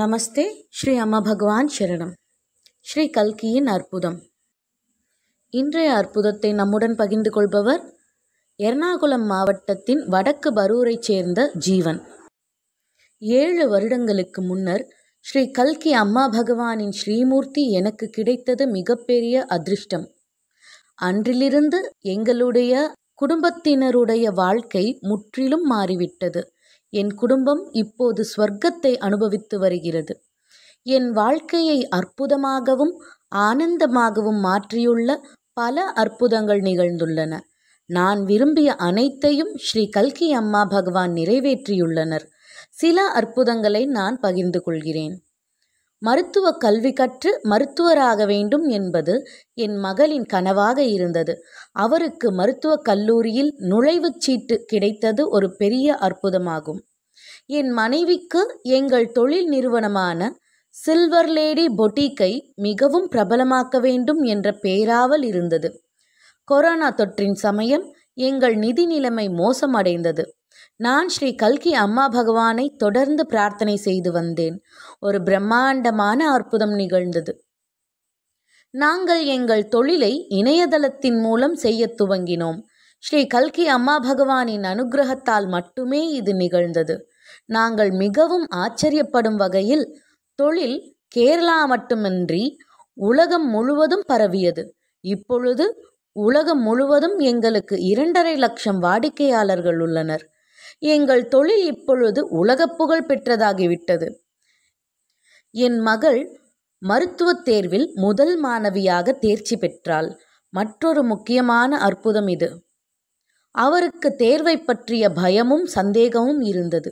நமஸ்தே ஸ்ரீ அம்மா பகவான் சரணம் ஸ்ரீ கல்கியின் அற்புதம் இன்றைய அற்புதத்தை நம்முடன் பகிர்ந்து கொள்பவர் எர்ணாகுளம் மாவட்டத்தின் வடக்கு பரூரைச் சேர்ந்த ஜீவன் ஏழு வருடங்களுக்கு முன்னர் ஸ்ரீ கல்கி அம்மா பகவானின் ஸ்ரீமூர்த்தி எனக்கு கிடைத்தது மிகப்பெரிய அதிர்ஷ்டம் அன்றிலிருந்து எங்களுடைய குடும்பத்தினருடைய வாழ்க்கை முற்றிலும் மாறிவிட்டது என் குடும்பம் இப்போது ஸ்வர்க்கத்தை அனுபவித்து வருகிறது என் வாழ்க்கையை அற்புதமாகவும் ஆனந்தமாகவும் மாற்றியுள்ள பல அற்புதங்கள் நிகழ்ந்துள்ளன நான் விரும்பிய அனைத்தையும் ஸ்ரீ கல்கி அம்மா பகவான் நிறைவேற்றியுள்ளனர் சில அற்புதங்களை நான் பகிர்ந்து கொள்கிறேன் மருத்துவ கல்வி கற்று மருத்துவராக வேண்டும் என்பது என் மகளின் கனவாக இருந்தது அவருக்கு மருத்துவ கல்லூரியில் நுழைவுச் சீட்டு கிடைத்தது ஒரு பெரிய அற்புதமாகும் என் மனைவிக்கு எங்கள் தொழில் நிறுவனமான சில்வர் லேடி பொட்டிக்கை மிகவும் பிரபலமாக்க வேண்டும் என்ற பேராவல் இருந்தது கொரோனா தொற்றின் சமயம் எங்கள் நிதி நிலைமை மோசமடைந்தது நான் ஸ்ரீ கல்கி அம்மா பகவானை தொடர்ந்து பிரார்த்தனை செய்து வந்தேன் ஒரு பிரம்மாண்டமான அற்புதம் நிகழ்ந்தது நாங்கள் எங்கள் தொழிலை இணையதளத்தின் மூலம் செய்ய துவங்கினோம் ஸ்ரீ கல்கி அம்மா பகவானின் அனுகிரகத்தால் மட்டுமே இது நிகழ்ந்தது நாங்கள் மிகவும் ஆச்சரியப்படும் வகையில் தொழில் கேரளா மட்டுமின்றி உலகம் முழுவதும் பரவியது இப்பொழுது உலகம் முழுவதும் எங்களுக்கு இரண்டரை லட்சம் வாடிக்கையாளர்கள் உள்ளனர் எங்கள் தொழில் இப்பொழுது உலகப்புகழ் புகழ் பெற்றதாகிவிட்டது என் மகள் மருத்துவத் தேர்வில் முதல் மாணவியாக தேர்ச்சி பெற்றாள் மற்றொரு முக்கியமான அற்புதம் இது அவருக்கு தேர்வை பற்றிய பயமும் சந்தேகமும் இருந்தது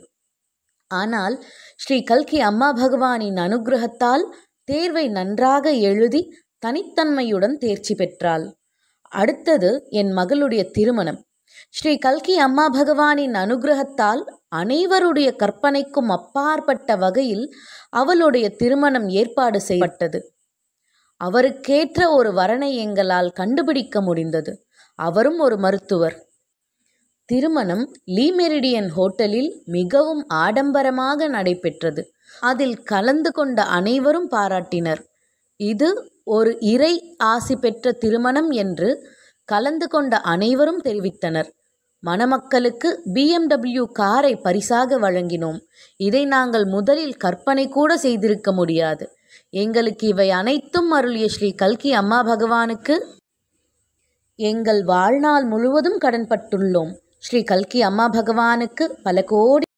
ஆனால் ஸ்ரீ கல்கி அம்மா பகவானின் அனுகிரகத்தால் தேர்வை நன்றாக எழுதி தனித்தன்மையுடன் தேர்ச்சி பெற்றாள் அடுத்தது என் மகளுடைய திருமணம் ஸ்ரீ கல்கி அம்மா பகவானின் அனுகிரகத்தால் அனைவருடைய கற்பனைக்கும் அப்பாற்பட்ட வகையில் அவளுடைய திருமணம் ஏற்பாடு செய்யப்பட்டது அவருக்கேற்ற ஒரு வரனை எங்களால் கண்டுபிடிக்க முடிந்தது அவரும் ஒரு மருத்துவர் திருமணம் லீமெரிடியன் ஹோட்டலில் மிகவும் ஆடம்பரமாக நடைபெற்றது அதில் கலந்து கொண்ட அனைவரும் பாராட்டினர் இது ஒரு இறை ஆசி பெற்ற திருமணம் என்று கலந்து கொண்ட அனைவரும் தெரிவித்தனர் மணமக்களுக்கு பிஎம்டபிள்யூ காரை பரிசாக வழங்கினோம் இதை நாங்கள் முதலில் கற்பனை கூட செய்திருக்க முடியாது எங்களுக்கு இவை அனைத்தும் அருளிய ஸ்ரீ கல்கி அம்மா பகவானுக்கு எங்கள் வாழ்நாள் முழுவதும் கடன்பட்டுள்ளோம் ஸ்ரீ கல்கி அம்மா பகவானுக்கு பல கோடி